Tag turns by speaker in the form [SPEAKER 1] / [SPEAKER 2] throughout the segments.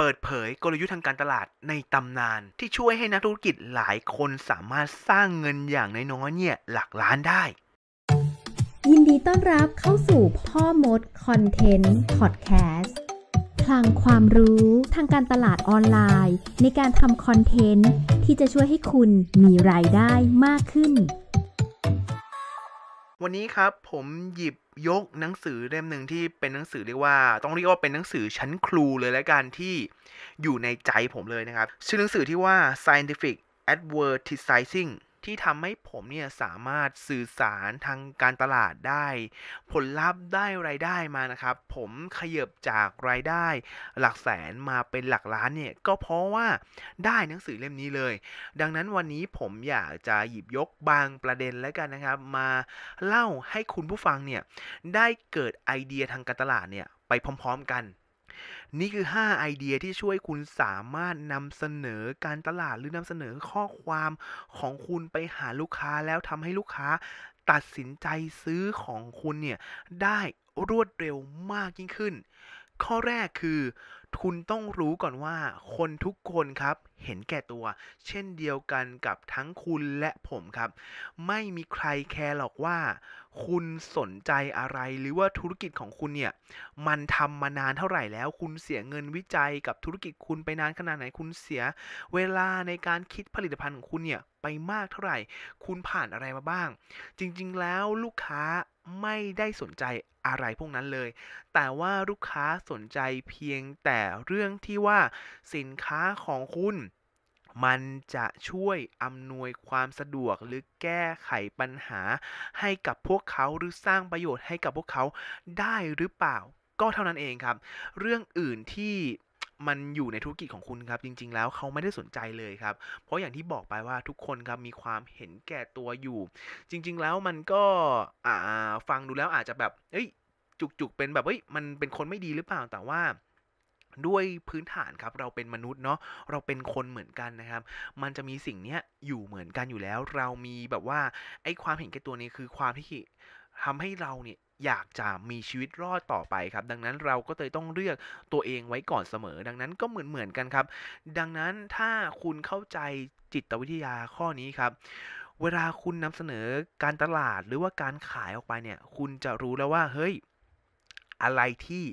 [SPEAKER 1] เปิดเผยกลยุทธ์ทางการตลาดในตำนาน ที่ช่วยให้นักธุรกิจหลายคนสามารถสร้างเงินอย่างน้อยๆเนี่ยหลักล้านได้ ยินดีต้อนรับเข้าสู่พ่อมดคอนเทนต์พอดแคสต์พลังความรู้ทางการตลาดออนไลน์ ในการทำคอนเทนต์ที่จะช่วยให้คุณมีรายได้มากขึ้นวันนี้ครับผมหยิบยกหนังสือเล่มหนึ่งที่เป็นหนังสือเรียกว่าต้องเรียกว่าเป็นหนังสือชั้นครูเลยและกันที่อยู่ในใจผมเลยนะครับชื่อหนังสือที่ว่า scientific advertising ที่ทำให้ผมเนี่ยสามารถสื่อสารทางการตลาดได้ ผลลัพธ์ได้รายได้มานะครับ ผมขยบจากรายได้หลักแสนมาเป็นหลักล้านเนี่ย ก็เพราะว่าได้หนังสือเล่มนี้เลย ดังนั้นวันนี้ผมอยากจะหยิบยกบางประเด็นแล้วกันนะครับ มาเล่าให้คุณผู้ฟังเนี่ยได้เกิดไอเดียทางการตลาดเนี่ยไปพร้อม ๆ กันนี่คือ5ไอเดียที่ช่วยคุณสามารถนำเสนอการตลาดหรือนำเสนอข้อความของคุณไปหาลูกค้าแล้วทำให้ลูกค้าตัดสินใจซื้อของคุณเนี่ย ได้รวดเร็วมากยิ่งขึ้น ข้อแรกคือ คุณต้องรู้ก่อนว่าคนทุกคนครับเห็นแก่ตัวเช่นเดียวกันกับทั้งคุณและผมครับ ไม่มีใครแคร์หรอกว่าคุณสนใจอะไร หรือว่าธุรกิจของคุณเนี่ยมันทำมานานเท่าไหร่แล้ว คุณเสียเงินวิจัยกับธุรกิจคุณไปนานขนาดไหนคุณเสีย เวลาในการคิดผลิตภัณฑ์ของคุณเนี่ยไปมากเท่าไหร่ คุณผ่านอะไรมาบ้าง จริงๆ แล้วลูกค้าไม่ได้สนใจอะไรพวกนั้นเลย แต่ว่าลูกค้าสนใจเพียงแต่เรื่องที่ว่า สินค้าของคุณ มันจะช่วยอำนวยความสะดวกหรือแก้ไขปัญหา ให้กับพวกเขาหรือสร้างประโยชน์ให้กับพวกเขาได้หรือเปล่า ก็เท่านั้นเองครับ เรื่องอื่นที่มันอยู่ในธุรกิจของคุณครับจริง ๆ แล้วเขาไม่ได้สนใจเลยครับ เพราะอย่างที่บอกไปว่าทุกคนครับมีความเห็นแก่ตัวอยู่ จริง ๆแล้วมันก็อ่าฟังดูแล้วอาจจะแบบเอ้ยจุกๆเป็นแบบเฮ้ยมันเป็นคนไม่ดีหรือเปล่า แต่ว่าด้วยพื้นฐานครับเราเป็นมนุษย์เนาะเราเป็นคนเหมือนกันนะครับ มันจะมีสิ่งเนี้ยอยู่เหมือนกันอยู่แล้ว เรามีแบบว่าไอ้ความเห็นแก่ตัวนี้คือความที่ทำให้เราเนี่ยอยากจะมีชีวิตรอดต่อไปครับ ดังนั้นเราก็เลยต้องเลือกตัวเองไว้ก่อนเสมอ ดังนั้นก็เหมือนเหมือนกันครับ ดังนั้นถ้าคุณเข้าใจจิตวิทยาข้อนี้ครับ เวลาคุณนำเสนอการตลาดหรือว่าการขายออกไปเนี่ยคุณจะรู้แล้วว่า เฮ้ย อะไรที่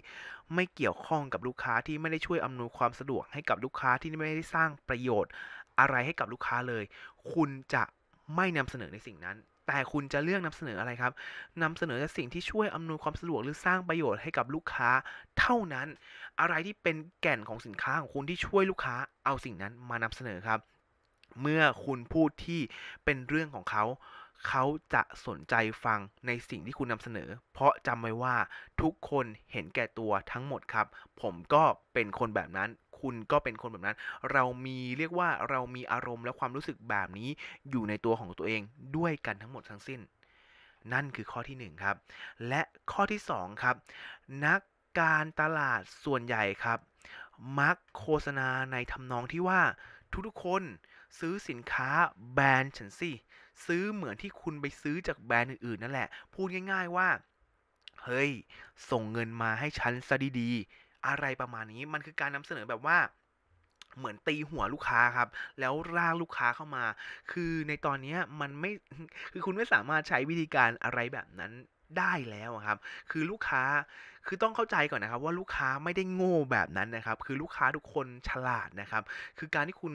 [SPEAKER 1] ไม่เกี่ยวข้องกับลูกค้าที่ไม่ได้ช่วยอำนวยความสะดวกให้กับลูกค้าที่ไม่ได้สร้างประโยชน์อะไรให้กับลูกค้าเลย คุณจะไม่นำเสนอในสิ่งนั้นแต่คุณจะเลือกนำเสนออะไรครับนำเสนอแต่สิ่งที่ช่วยอำนวยความสะดวกหรือสร้างประโยชน์ให้กับลูกค้าเท่านั้น อะไรที่เป็นแก่นของสินค้าของคุณที่ช่วยลูกค้าเอาสิ่งนั้นมานำเสนอครับ เมื่อคุณพูดที่เป็นเรื่องของเขา เขาจะสนใจฟังในสิ่งที่คุณนำเสนอ เพราะจำไว้ว่าทุกคนเห็นแก่ตัวทั้งหมดครับ ผมก็เป็นคนแบบนั้นคุณก็เป็นคนแบบนั้น เรามีเรียกว่าเรามีอารมณ์และความรู้สึกแบบนี้อยู่ในตัวของตัวเองด้วยกันทั้งหมดทั้งสิ้น นั่นคือข้อที่1ครับ และข้อที่2ครับนักการตลาดส่วนใหญ่ครับมักโฆษณาในทำนองที่ว่า ทุกๆคนซื้อสินค้าแบรนด์ฉันสิซื้อเหมือนที่คุณไปซื้อจากแบรนด์อื่นๆนั่นแหละ พูดง่ายๆ ว่าเฮ้ยส่งเงินมาให้ฉันซะดีๆอะไรประมาณนี้มันคือการนำเสนอแบบว่า เหมือนตีหัวลูกค้าครับ แล้วร่างลูกค้าเข้ามา คือในตอนนี้มันไม่คือคุณไม่สามารถใช้วิธีการอะไรแบบนั้นได้แล้วครับ คือลูกค้าคือต้องเข้าใจก่อนนะครับ ว่าลูกค้าไม่ได้โง่แบบนั้นนะครับ คือลูกค้าทุกคนฉลาดนะครับ คือการที่คุณ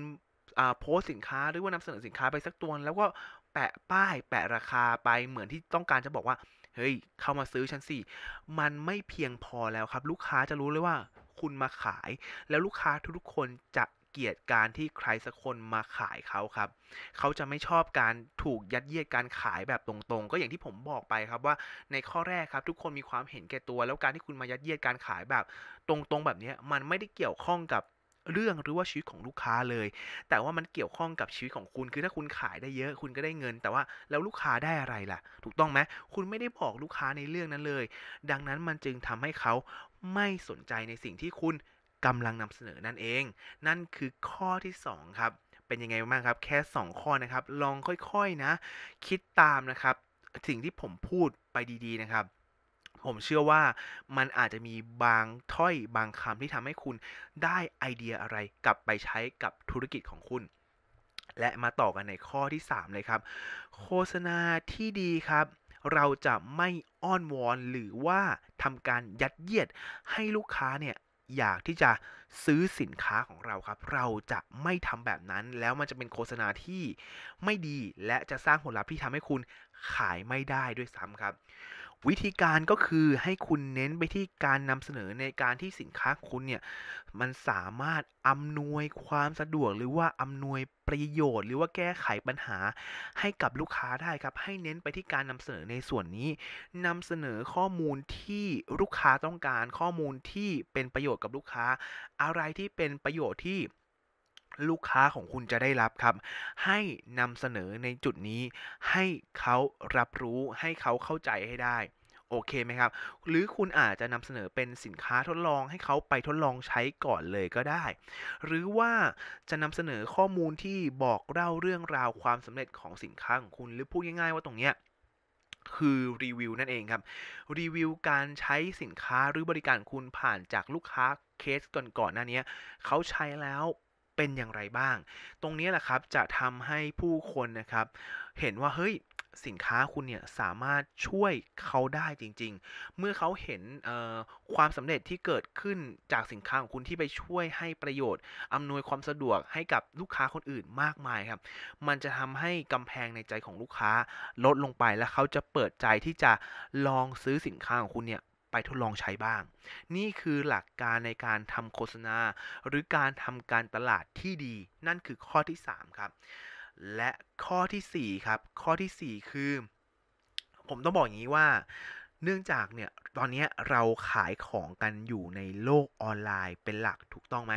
[SPEAKER 1] โพสสินค้าหรือว่านำเสนอสินค้าไปสักตัว แล้วก็แปะป้ายแปะราคาไปเหมือนที่ต้องการจะบอกว่าเฮ้ยเข้ามาซื้อฉันสิมันไม่เพียงพอแล้วครับ ลูกค้าจะรู้เลยว่าคุณมาขาย แล้วลูกค้าทุกๆคนจะเกียดการที่ใครสักคนมาขายเขาครับ เขาจะไม่ชอบการถูกยัดเยียดการขายแบบตรงๆ ก็อย่างที่ผมบอกไปครับว่าในข้อแรกครับทุกคนมีความเห็นแก่ตัว แล้วการที่คุณมายัดเยียดการขายแบบตรงๆแบบนี้มันไม่ได้เกี่ยวข้องกับเรื่องหรือว่าชีวิตของลูกค้าเลย แต่ว่ามันเกี่ยวข้องกับชีวิตของคุณ คือถ้าคุณขายได้เยอะ คุณก็ได้เงิน แต่ว่าแล้วลูกค้าได้อะไรล่ะ ถูกต้องไหมคุณไม่ได้บอกลูกค้าในเรื่องนั้นเลย ดังนั้นมันจึงทำให้เขาไม่สนใจในสิ่งที่คุณกำลังนำเสนอนั่นเอง นั่นคือข้อที่2ครับ เป็นยังไงบ้างครับ แค่ 2 ข้อนะครับ ลองค่อยๆนะ คิดตามนะครับ สิ่งที่ผมพูดไปดีๆนะครับผมเชื่อว่ามันอาจจะมีบางถ้อยบางคำที่ทำให้คุณได้ไอเดียอะไรกลับไปใช้กับธุรกิจของคุณ และมาต่อกันในข้อที่ 3 เลยครับ โฆษณาที่ดีครับ เราจะไม่อ้อนวอน หรือว่าทำการยัดเยียดให้ลูกค้าเนี่ยอยากที่จะซื้อสินค้าของเราครับ เราจะไม่ทำแบบนั้น แล้วมันจะเป็นโฆษณาที่ไม่ดีและจะสร้างผลลัพธ์ที่ทำให้คุณขายไม่ได้ด้วยซ้ำครับวิธีการก็คือให้คุณเน้นไปที่การนำเสนอในการที่สินค้าคุณเนี่ยมันสามารถอำนวยความสะดวกหรือว่าอำนวยประโยชน์หรือว่าแก้ไขปัญหา ให้กับลูกค้าได้ครับ ให้เน้นไปที่การนำเสนอในส่วนนี้นำเสนอข้อมูลที่ลูกค้าต้องการ ข้อมูลที่เป็นประโยชน์กับลูกค้าอะไรที่เป็นประโยชน์ที่ลูกค้าของคุณจะได้รับครับ ให้นำเสนอในจุดนี้ ให้เขารับรู้ ให้เขาเข้าใจให้ได้ โอเคไหมครับ หรือคุณอาจจะนำเสนอเป็นสินค้าทดลองให้เขาไปทดลองใช้ก่อนเลยก็ได้ หรือว่าจะนำเสนอข้อมูลที่บอกเล่าเรื่องราวความสำเร็จของสินค้าของคุณ หรือพูดง่าย ๆ ว่าตรงเนี้ยคือรีวิวนั่นเองครับ รีวิวการใช้สินค้าหรือบริการคุณผ่านจากลูกค้าเคสก่อนๆหน้านี้เขาใช้แล้วเป็นอย่างไรบ้าง ตรงนี้แหละครับจะทำให้ผู้คนนะครับเห็นว่า เฮ้ยสินค้าคุณเนี่ยสามารถช่วยเขาได้จริง ๆ เมื่อเขาเห็นความสำเร็จที่เกิดขึ้นจากสินค้าของคุณที่ไปช่วยให้ประโยชน์อำนวยความสะดวกให้กับลูกค้าคนอื่นมากมายครับ มันจะทำให้กำแพงในใจของลูกค้าลดลงไปและเขาจะเปิดใจที่จะลองซื้อสินค้าของคุณเนี่ยไปทดลองใช้บ้าง นี่คือหลักการในการทำโฆษณา หรือการทำการตลาดที่ดี นั่นคือข้อที่ 3 ครับ และข้อที่ 4 ครับ ข้อที่ 4 คือ ผมต้องบอกอย่างนี้ว่า เนื่องจากเนี่ยตอนนี้เราขายของกันอยู่ในโลกออนไลน์เป็นหลักถูกต้องไหม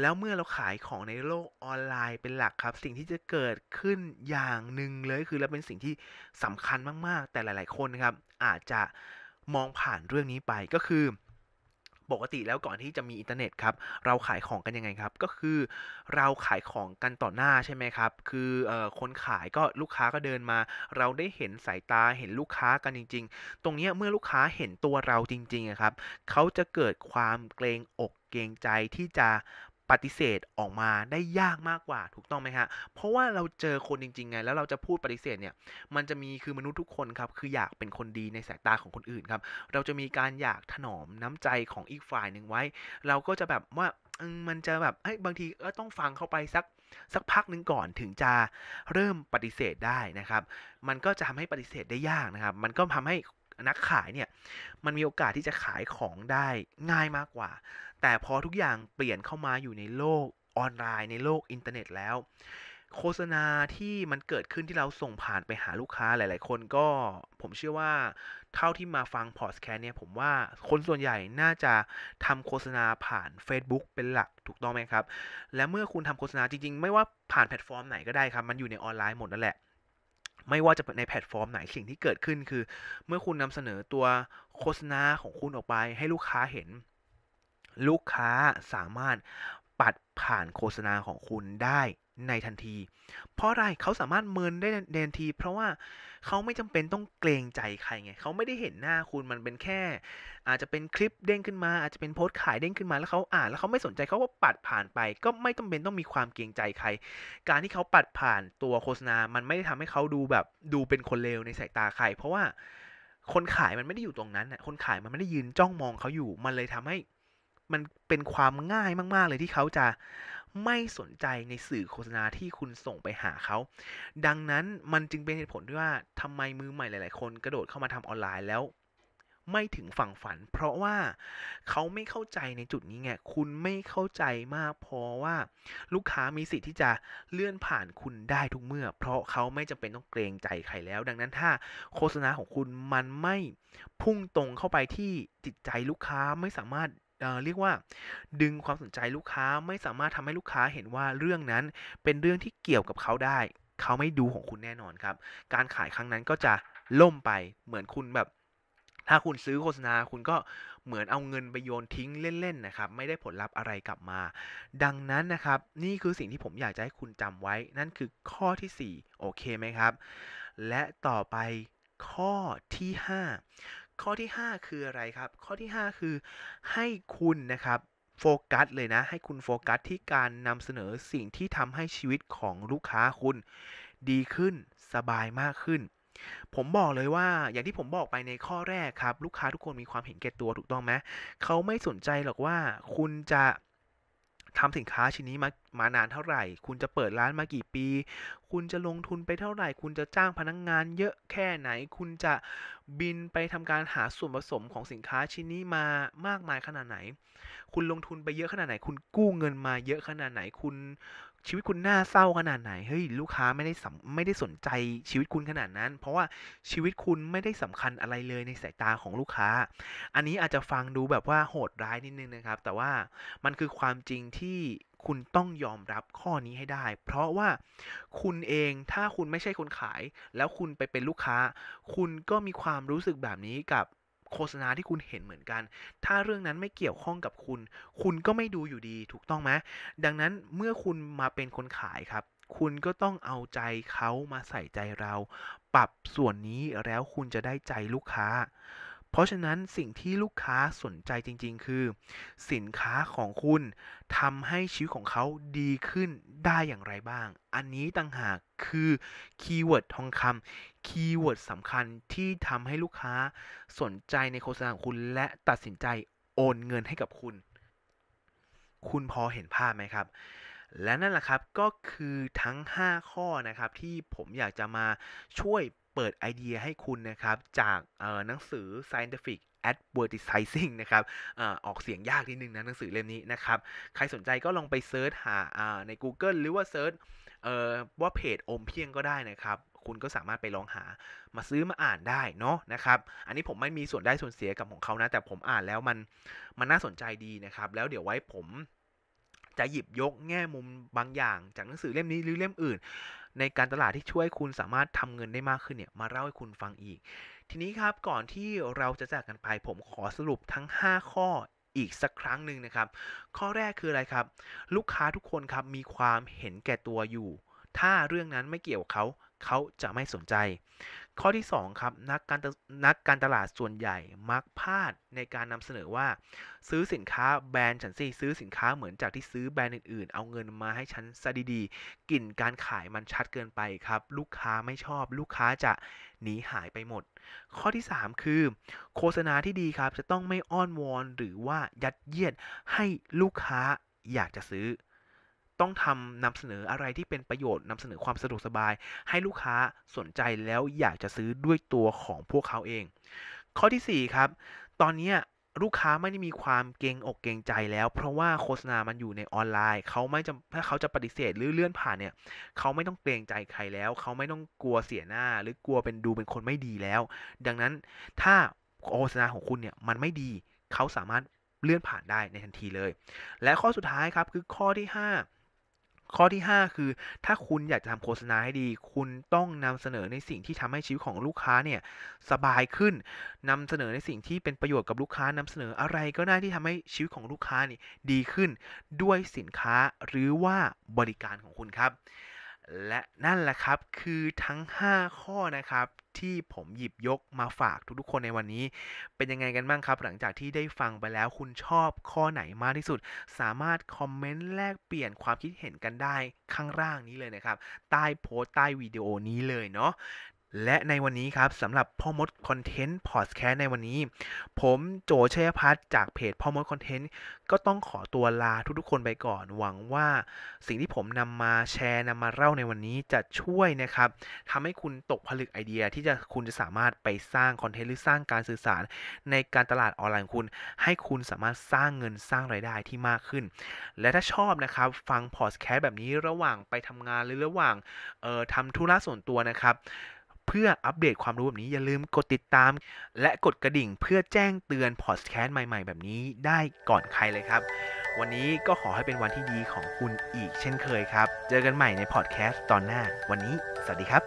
[SPEAKER 1] แล้วเมื่อเราขายของในโลกออนไลน์เป็นหลักครับ สิ่งที่จะเกิดขึ้นอย่างหนึ่งเลยคือและเป็นสิ่งที่สำคัญมากๆ แต่หลาย ๆ คนนะครับ อาจจะมองผ่านเรื่องนี้ไปก็คือ ปกติแล้วก่อนที่จะมีอินเทอร์เน็ตครับเราขายของกันยังไงครับก็คือ เราขายของกันต่อหน้าใช่ไหมครับ คืออคนขายก็ลูกค้าก็เดินมา เราได้เห็นสายตาเห็นลูกค้ากันจริง ๆ ตรงนี้เมื่อลูกค้าเห็นตัวเราจริงๆครับเขาจะเกิดความเกรงอกเกรงใจที่จะปฏิเสธออกมาได้ยากมากกว่า ถูกต้องไหมฮะเพราะว่าเราเจอคนจริงๆไงแล้วเราจะพูดปฏิเสธเนี่ย มันจะมีคือมนุษย์ทุกคนครับคืออยากเป็นคนดีในสายตาของคนอื่นครับ เราจะมีการอยากถนอมน้ำใจของอีกฝ่ายหนึ่งไว้ เราก็จะแบบว่ามันจะแบบเฮ้ยบางทีก็ต้องฟังเข้าไปสักสักพักหนึ่งก่อนถึงจะเริ่มปฏิเสธได้นะครับ มันก็จะทำให้ปฏิเสธได้ยากนะครับ มันก็ทำให้นักขายเนี่ยมันมีโอกาสที่จะขายของได้ง่ายมากกว่า แต่พอทุกอย่างเปลี่ยนเข้ามาอยู่ในโลกออนไลน์ในโลกอินเทอร์เน็ตแล้ว โฆษณาที่มันเกิดขึ้นที่เราส่งผ่านไปหาลูกค้าหลายๆคนก็ผมเชื่อว่าเท่าที่มาฟังพอสแคร์เนี่ย ผมว่าคนส่วนใหญ่น่าจะทำโฆษณาผ่าน Facebook เป็นหลักถูกต้องไหมครับ และเมื่อคุณทำโฆษณาจริงๆไม่ว่าผ่านแพลตฟอร์มไหนก็ได้ครับมันอยู่ในออนไลน์หมดนั่นแหละไม่ว่าจะเป็นในแพลตฟอร์มไหน สิ่งที่เกิดขึ้นคือ เมื่อคุณนำเสนอตัวโฆษณาของคุณออกไป ให้ลูกค้าเห็น ลูกค้าสามารถปัดผ่านโฆษณาของคุณได้ในทันที เพราะอะไร เขาสามารถเมินได้ในทันที เพราะว่าเขาไม่จำเป็นต้องเกรงใจใครไงเขาไม่ได้เห็นหน้าคุณมันเป็นแค่ อาจจะเป็นคลิปเด้งขึ้นมา อาจจะเป็นโพสต์ขายเด้งขึ้นมา แล้วเขาอ่านแล้วเขาไม่สนใจเขาก็ปัดผ่านไป ก็ไม่จำเป็นต้องมีความเกรงใจใคร การที่เขาปัดผ่านตัวโฆษณา มันไม่ได้ทำให้เขาดูแบบดูเป็นคนเลวในสายตาใคร เพราะว่าคนขายมันไม่ได้อยู่ตรงนั้นน่ะคนขายมันไม่ได้ยืนจ้องมองเขาอยู่ มันเลยทำให้มันเป็นความง่ายมากๆ เลยที่เขาจะไม่สนใจในสื่อโฆษณาที่คุณส่งไปหาเขา ดังนั้นมันจึงเป็นเหตุผลที่ว่าทำไมมือใหม่หลายๆคนกระโดดเข้ามาทำออนไลน์แล้ว ไม่ถึงฝั่งฝัน เพราะว่าเขาไม่เข้าใจในจุดนี้ไง คุณไม่เข้าใจมากพอว่าลูกค้ามีสิทธิ์ที่จะเลื่อนผ่านคุณได้ทุกเมื่อ เพราะเขาไม่จำเป็นต้องเกรงใจใครแล้ว ดังนั้นถ้า โฆษณาของคุณมันไม่พุ่งตรงเข้าไปที่จิตใจลูกค้าไม่สามารถเรียกว่า ดึงความสนใจลูกค้าไม่สามารถทำให้ลูกค้าเห็นว่าเรื่องนั้นเป็นเรื่องที่เกี่ยวกับเขาได้ เขาไม่ดูของคุณแน่นอนครับ การขายครั้งนั้นก็จะล่มไปเหมือนคุณแบบ ถ้าคุณซื้อโฆษณา คุณก็เหมือนเอาเงินไปโยนทิ้งเล่นๆนะครับไม่ได้ผลลัพธ์อะไรกลับมา ดังนั้นนะครับนี่คือสิ่งที่ผมอยากจะให้คุณจำไว้นั่นคือข้อที่4โอเคไหมครับและต่อไปข้อที่ 5ข้อที่ 5 คืออะไรครับ ข้อที่ 5 คือ ให้คุณนะครับโฟกัสเลยนะ ให้คุณโฟกัสที่การนำเสนอสิ่งที่ทำให้ชีวิตของลูกค้าคุณ ดีขึ้น สบายมากขึ้น ผมบอกเลยว่า อย่างที่ผมบอกไปในข้อแรกครับ ลูกค้าทุกคนมีความเห็นแก่ตัวถูกต้องไหมเขาไม่สนใจหรอกว่าคุณจะทำสินค้าชิ้นนี้มามานานเท่าไหร่ คุณจะเปิดร้านมากี่ปี คุณจะลงทุนไปเท่าไหร่ คุณจะจ้างพนักงงาน เยอะแค่ไหน คุณจะบินไปทำการหาส่วนผสมของสินค้าชิ้นนี้มามากมายขนาดไหน คุณลงทุนไปเยอะขนาดไหน คุณกู้เงินมาเยอะขนาดไหน คุณ ชีวิตคุณน่าเศร้าขนาดไหน เฮ้ยลูกค้าไม่ได้ไม่ได้สนใจชีวิตคุณขนาดนั้น เพราะว่าชีวิตคุณไม่ได้สำคัญอะไรเลยในสายตาของลูกค้า อันนี้อาจจะฟังดูแบบว่าโหดร้ายนิดนึงนะครับ แต่ว่ามันคือความจริงที่คุณต้องยอมรับข้อนี้ให้ได้ เพราะว่า คุณเองถ้าคุณไม่ใช่คนขาย แล้วคุณไปเป็นลูกค้า คุณก็มีความรู้สึกแบบนี้กับโฆษณาที่คุณเห็นเหมือนกัน ถ้าเรื่องนั้นไม่เกี่ยวข้องกับคุณ คุณก็ไม่ดูอยู่ดีถูกต้องไหมดังนั้นเมื่อคุณมาเป็นคนขายครับ คุณก็ต้องเอาใจเขามาใส่ใจเรา ปรับส่วนนี้แล้วคุณจะได้ใจลูกค้าเพราะฉะนั้นสิ่งที่ลูกค้าสนใจจริงๆ คือ สินค้าของคุณทำให้ชีวิตของเขาดีขึ้นได้อย่างไรบ้าง อันนี้ต่างหากคือคีย์เวิร์ดทองคำคีย์เวิร์ดสำคัญที่ทำให้ลูกค้าสนใจในโฆษณาของคุณ และตัดสินใจโอนเงินให้กับคุณ คุณพอเห็นภาพไหมครับ และนั่นแหละครับก็คือทั้ง 5 ข้อนะครับที่ผมอยากจะมาช่วยเปิดไอเดียให้คุณนะครับจากหนังสือ scientific advertising นะครับออกเสียงยากนิดนึงนะหนังสือเล่มนี้นะครับใครสนใจก็ลองไปเซิร์ชหาใน Google หรือว่าเซิร์ชว่าเพจอมเพียงก็ได้นะครับ คุณก็สามารถไปลองหามาซื้อมาอ่านได้เนาะนะครับ อันนี้ผมไม่มีส่วนได้ส่วนเสียกับของเขานะ แต่ผมอ่านแล้วมันมันน่าสนใจดีนะครับ แล้วเดี๋ยวไว้ผมจะหยิบยกแง่มุมบางอย่างจากหนังสือเล่มนี้หรือเล่มอื่น ในการตลาดที่ช่วยคุณสามารถทำเงินได้มากขึ้นเนี่ยมาเล่าให้คุณฟังอีก ทีนี้ครับก่อนที่เราจะจากกันไปผมขอสรุปทั้ง 5 ข้ออีกสักครั้งหนึ่งนะครับ ข้อแรกคืออะไรครับ ลูกค้าทุกคนครับมีความเห็นแก่ตัวอยู่ ถ้าเรื่องนั้นไม่เกี่ยวเขา เขาจะไม่สนใจข้อที่2ครับนักการนักการตลาดส่วนใหญ่มักพลาดในการนำเสนอว่าซื้อสินค้าแบรนด์ฉันสิซื้อสินค้าเหมือนจากที่ซื้อแบรนด์อื่นๆเอาเงินมาให้ฉันซะดีๆกลิ่นการขายมันชัดเกินไปครับลูกค้าไม่ชอบลูกค้าจะหนีหายไปหมด ข้อที่ 3 คือ โฆษณาที่ดีครับจะต้องไม่อ้อนวอน หรือว่ายัดเยียดให้ลูกค้าอยากจะซื้อต้องทำนำเสนออะไรที่เป็นประโยชน์นำเสนอความสะดวกสบาย ให้ลูกค้าสนใจแล้วอยากจะซื้อด้วยตัวของพวกเขาเอง ข้อที่ 4 ครับ ตอนนี้ลูกค้าไม่ได้มีความเกงอกเกงใจแล้ว เพราะว่าโฆษณา มันอยู่ในออนไลน์เขาไม่จะถ้าเขาจะปฏิเสธหรือเลื่อนผ่านเนี่ยเขาไม่ต้องเกรงใจใครแล้วเขาไม่ต้องกลัวเสียหน้าหรือกลัวเป็นดูเป็นคนไม่ดีแล้ว ดังนั้นถ้าโฆษณาของคุณเนี่ยมันไม่ดีเขาสามารถเลื่อนผ่านได้ในทันทีเลย และข้อสุดท้ายครับคือข้อที่5ข้อที่ 5 คือ ถ้าคุณอยากจะทำโฆษณาให้ดี คุณต้องนำเสนอในสิ่งที่ทำให้ชีวิตของลูกค้าเนี่ยสบายขึ้น นำเสนอในสิ่งที่เป็นประโยชน์กับลูกค้านำเสนออะไรก็ได้ที่ทำให้ชีวิตของลูกค้านี่ดีขึ้นด้วยสินค้าหรือว่าบริการของคุณครับและนั่นแหละครับคือทั้ง 5 ข้อนะครับ ที่ผมหยิบยกมาฝากทุกๆคนในวันนี้ เป็นยังไงกันบ้างครับ หลังจากที่ได้ฟังไปแล้วคุณชอบข้อไหนมากที่สุด สามารถคอมเมนต์แลกเปลี่ยนความคิดเห็นกันได้ข้างล่างนี้เลยนะครับ ใต้โพสต์ใต้วิดีโอนี้เลยเนาะและในวันนี้ครับสำหรับพ่อมดคอนเทนต์พอดแคสต์ในวันนี้ ผมโจเชยพัฒจากเพจพ่อมดคอนเทนต์ก็ต้องขอตัวลาทุกๆคนไปก่อน หวังว่า สิ่งที่ผมนำมาแชร์นำมาเล่าในวันนี้จะช่วยนะครับทำให้คุณตกผลึกไอเดียที่จะคุณจะสามารถไปสร้างคอนเทนต์หรือสร้างการสื่อสาร ในการตลาดออนไลน์ของคุณ ให้คุณสามารถสร้างเงินสร้างรายได้ที่มากขึ้น และถ้าชอบนะครับฟังพอดแคสต์แบบนี้ระหว่างไปทำงานหรือระหว่างออทำธุระส่วนตัวนะครับเพื่ออัปเดตความรู้แบบนี้ อย่าลืมกดติดตาม และกดกระดิ่งเพื่อแจ้งเตือนพอดแคสต์ใหม่ ๆ แบบนี้ได้ก่อนใครเลยครับ วันนี้ก็ขอให้เป็นวันที่ดีของคุณอีกเช่นเคยครับ เจอกันใหม่ในพอดแคสต์ตอนหน้า วันนี้สวัสดีครับ